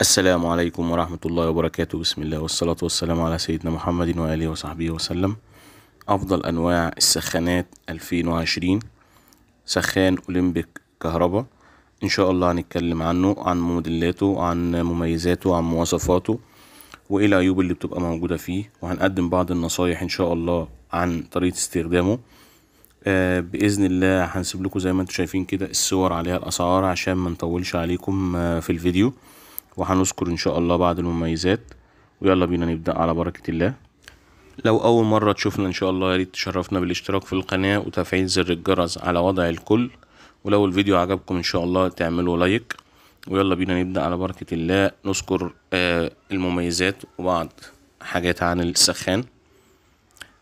السلام عليكم ورحمة الله وبركاته بسم الله والصلاة والسلام على سيدنا محمد وآله وصحبه وسلم أفضل أنواع السخانات 2020 سخان أولمبيك كهرباء إن شاء الله هنتكلم عنه عن موديلاته عن مميزاته عن مواصفاته وإيه العيوب اللي بتبقى موجودة فيه وهنقدم بعض النصايح إن شاء الله عن طريقة استخدامه آه بإذن الله هنسيب لكم زي ما انتم شايفين كده الصور عليها الأسعار عشان ما نطولش عليكم آه في الفيديو وهنذكر إن شاء الله بعض المميزات ويلا بينا نبدأ على بركة الله لو أول مرة تشوفنا إن شاء الله يا ريت تشرفنا بالاشتراك في القناة وتفعيل زر الجرس على وضع الكل ولو الفيديو عجبكم إن شاء الله تعملوا لايك ويلا بينا نبدأ على بركة الله نذكر آه المميزات وبعض حاجات عن السخان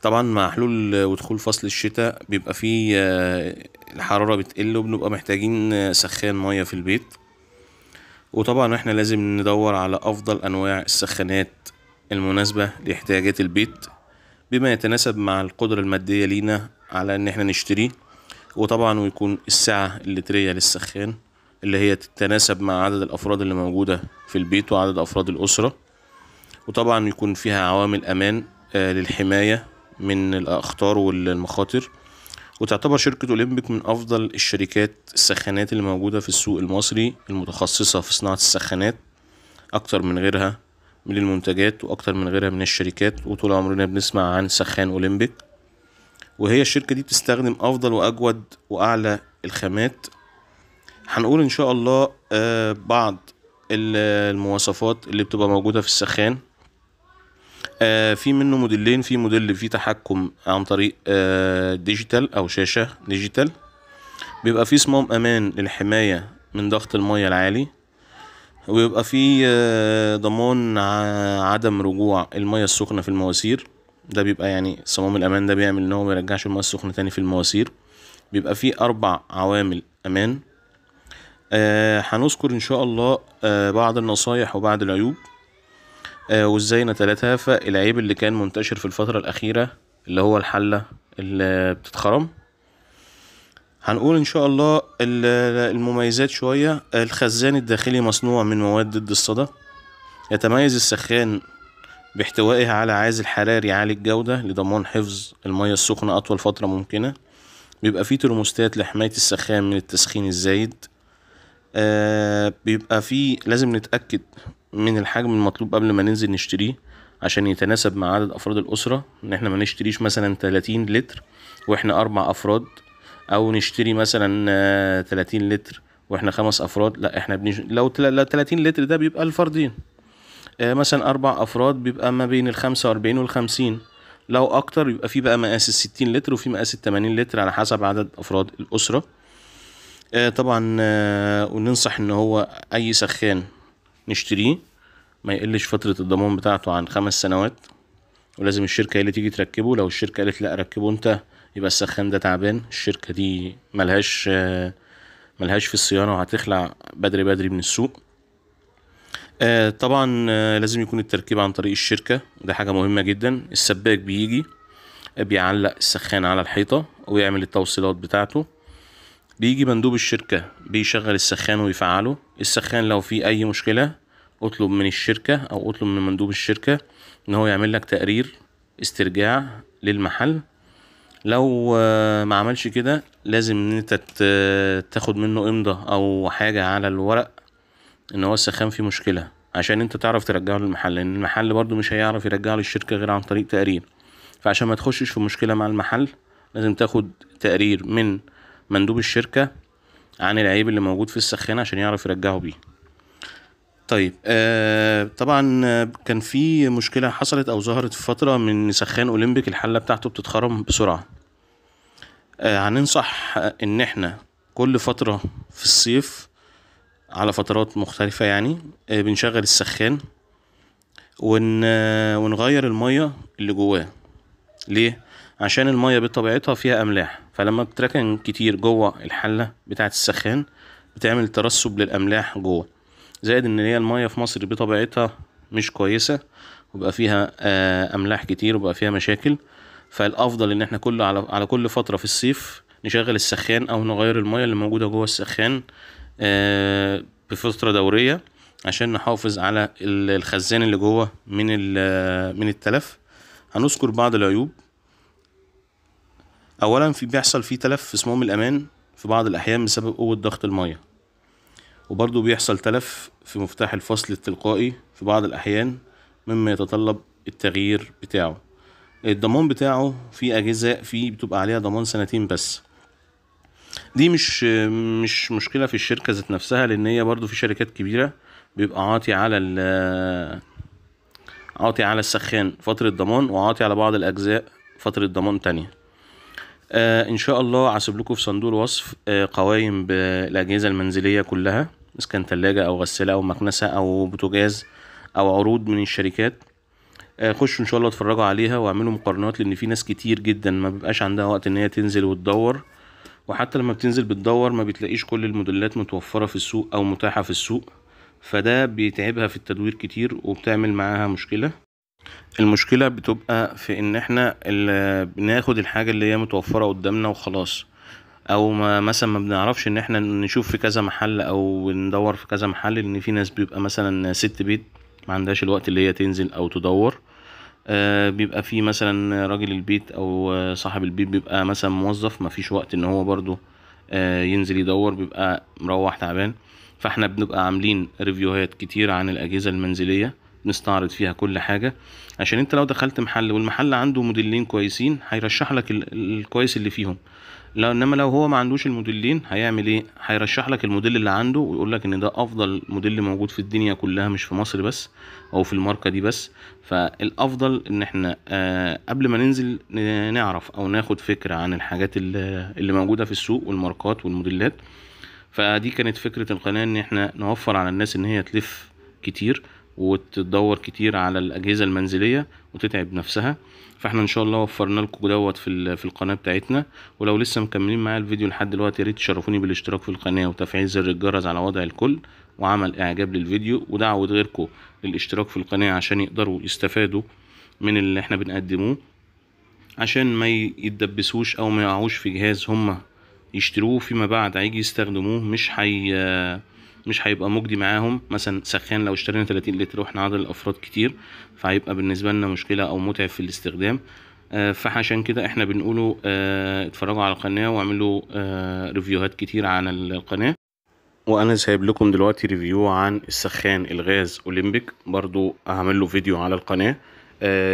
طبعا مع حلول ودخول فصل الشتاء بيبقى فيه آه، الحرارة بتقل وبنبقى محتاجين آه، سخان مية في البيت وطبعا احنا لازم ندور على افضل انواع السخانات المناسبة لاحتياجات البيت بما يتناسب مع القدرة المادية لينا على ان احنا نشتريه وطبعا ويكون السعة اللترية للسخان اللي هي تتناسب مع عدد الافراد اللي موجودة في البيت وعدد افراد الاسرة وطبعا يكون فيها عوامل امان آه، للحماية من الاخطار والمخاطر وتعتبر شركة أولمبيك من أفضل الشركات السخانات اللي موجودة في السوق المصري المتخصصة في صناعة السخانات أكتر من غيرها من المنتجات وأكتر من غيرها من الشركات وطول عمرنا بنسمع عن سخان أولمبيك وهي الشركة دي بتستخدم أفضل وأجود وأعلى الخامات هنقول إن شاء الله آه، بعض المواصفات اللي بتبقى موجودة في السخان آه في منه موديلين في موديل فيه تحكم عن طريق آه ديجيتال او شاشه ديجيتال بيبقى فيه صمام امان للحمايه من ضغط الميه العالي ويبقى فيه آه ضمان عدم رجوع الميه السخنه في المواسير ده بيبقى يعني صمام الامان ده بيعمل ان هو ميرجعش الميه السخنه تاني في المواسير بيبقى فيه اربع عوامل امان آه، هنذكر ان شاء الله آه بعض النصايح وبعض العيوب آه، وازاي نتلاتها فالعيب اللي كان منتشر في الفترة الأخيرة اللي هو الحلة اللي بتتخرم هنقول ان شاء الله المميزات شوية الخزان الداخلي مصنوع من مواد ضد الصدى يتميز السخان باحتوائه على عازل حراري عالي الجودة لضمان حفظ المية السخنة أطول فترة ممكنة بيبقى فيه ترموستات لحماية السخان من التسخين الزايد آه بيبقى فيه لازم نتأكد من الحجم المطلوب قبل ما ننزل نشتريه عشان يتناسب مع عدد افراد الاسره ان احنا ما نشتريش مثلا 30 لتر واحنا اربع افراد او نشتري مثلا 30 آه، لتر واحنا خمس افراد لا احنا بنش... لو 30 لتر ده بيبقى الفردين آه، مثلا اربع افراد بيبقى ما بين الخمسة واربعين والخمسين لو اكتر يبقى في بقى مقاس الستين لتر وفي مقاس التمانين لتر على حسب عدد افراد الاسرة آه، طبعا وننصح ان هو اي سخان نشتريه ما يقلش فترة الضمان بتاعته عن خمس سنوات ولازم الشركة هي اللي تيجي تركبه لو الشركة قالت لأ ركبه انت يبقى السخان ده تعبان الشركة دي ملهاش ملهاش في الصيانة وهتخلع بدري بدري من السوق آه، طبعا آه، لازم يكون التركيب عن طريق الشركة ده حاجة مهمة جدا السباك بيجي بيعلق السخان على الحيطة ويعمل التوصيلات بتاعته بيجي مندوب الشركة بيشغل السخان ويفعله السخان لو فيه أي مشكلة اطلب من الشركة أو اطلب من مندوب الشركة إن هو يعمل لك تقرير استرجاع للمحل لو آه، ما عملش كده لازم ان انت تاخد منه امضة او حاجة على الورق ان هو السخان فيه مشكلة عشان انت تعرف ترجعه للمحل لان المحل برضو مش هيعرف يرجعه للشركة غير عن طريق تقرير فعشان ما تخشش في مشكلة مع المحل لازم تاخد تقرير من مندوب الشركة عن العيب اللي موجود في السخانة عشان يعرف يرجعه بيه طيب آه طبعا كان في مشكلة حصلت أو ظهرت في فترة من سخان أولمبيك الحلة بتاعته بتتخرم بسرعة آه هننصح إن إحنا كل فترة في الصيف على فترات مختلفة يعني آه بنشغل السخان ون... ونغير المية اللي جواه ليه؟ عشان المية بطبيعتها فيها أملاح فلما بتركن كتير جوه الحلة بتاعة السخان بتعمل ترسب للأملاح جوه زائد إن هي المية في مصر بطبيعتها مش كويسة وبقى فيها آه، أملاح كتير وبقى فيها مشاكل فالأفضل إن احنا كل على, على كل فترة في الصيف نشغل السخان أو نغير المية اللي موجودة جوه السخان آه، بفترة دورية عشان نحافظ على الخزان اللي جوه من آه، من التلف هنذكر بعض العيوب اولا في بيحصل فيه تلف في صمام الامان في بعض الاحيان بسبب قوه ضغط الميه وبرضه بيحصل تلف في مفتاح الفصل التلقائي في بعض الاحيان مما يتطلب التغيير بتاعه الضمان بتاعه في اجزاء فيه بتبقى عليها ضمان سنتين بس دي مش مش مشكله في الشركه ذات نفسها لان هي برضه في شركات كبيره بيبقى عاطي على ال عاطي على السخان فتره ضمان وعاطي على بعض الاجزاء فتره ضمان تانية آه ان شاء الله هسيب لكم في صندوق الوصف آه قوايم بالاجهزه المنزليه كلها اذا كان ثلاجه او غساله او مكنسه او بوتاجاز او عروض من الشركات آه خشوا ان شاء الله اتفرجوا عليها واعملوا مقارنات لان في ناس كتير جدا ما بيبقاش عندها وقت ان هي تنزل وتدور وحتى لما بتنزل بتدور ما بتلاقيش كل الموديلات متوفره في السوق او متاحه في السوق فده بيتعبها في التدوير كتير وبتعمل معاها مشكله المشكلة بتبقى في ان احنا بناخد الحاجة اللي هي متوفرة قدامنا وخلاص او ما مثلا ما بنعرفش ان احنا نشوف في كذا محل او ندور في كذا محل لان في ناس بيبقى مثلا ست بيت ما عندهاش الوقت اللي هي تنزل او تدور آه بيبقى في مثلا راجل البيت او صاحب البيت بيبقى مثلا موظف ما فيش وقت ان هو برضه آه ينزل يدور بيبقى مروح تعبان فاحنا بنبقى عاملين ريفيوهات كتير عن الاجهزة المنزلية نستعرض فيها كل حاجه عشان انت لو دخلت محل والمحل عنده موديلين كويسين هيرشح لك الكويس اللي فيهم لو انما لو هو ما عندوش الموديلين هيعمل ايه هيرشح لك الموديل اللي عنده ويقول لك ان ده افضل موديل موجود في الدنيا كلها مش في مصر بس او في الماركه دي بس فالافضل ان احنا آه، قبل ما ننزل نعرف او ناخد فكره عن الحاجات اللي موجوده في السوق والماركات والموديلات فدي كانت فكره القناه ان احنا نوفر على الناس ان هي تلف كتير وتدور كتير على الاجهزه المنزليه وتتعب نفسها فاحنا ان شاء الله وفرنا لكم دوت في في القناه بتاعتنا ولو لسه مكملين معايا الفيديو لحد دلوقتي يا ريت تشرفوني بالاشتراك في القناه وتفعيل زر الجرس على وضع الكل وعمل اعجاب للفيديو ودعوه غيركم للاشتراك في القناه عشان يقدروا يستفادوا من اللي احنا بنقدموه عشان ما يتدبسوش او ما يقعوش في جهاز هما يشتروه فيما بعد هيجي يستخدموه مش حي مش هيبقى مجدي معاهم مثلا سخان لو اشترينا 30 لتر واحنا عدد الافراد كتير فهيبقى بالنسبه لنا مشكله او متعب في الاستخدام آه، فعشان كده احنا بنقوله آه، اتفرجوا على القناه واعملوا آه، ريفيوهات كتير عن القناه وانا سايب لكم دلوقتي ريفيو عن السخان الغاز اولمبيك برضو هعمل له فيديو على القناه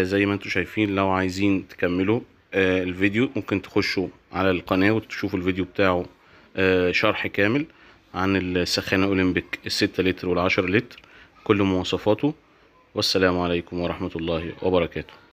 زي ما انتم شايفين لو عايزين تكملوا الفيديو ممكن تخشوا على القناه وتشوفوا الفيديو بتاعه شرح كامل عن السخانة أولمبيك الستة لتر والعشر لتر كل مواصفاته والسلام عليكم ورحمة الله وبركاته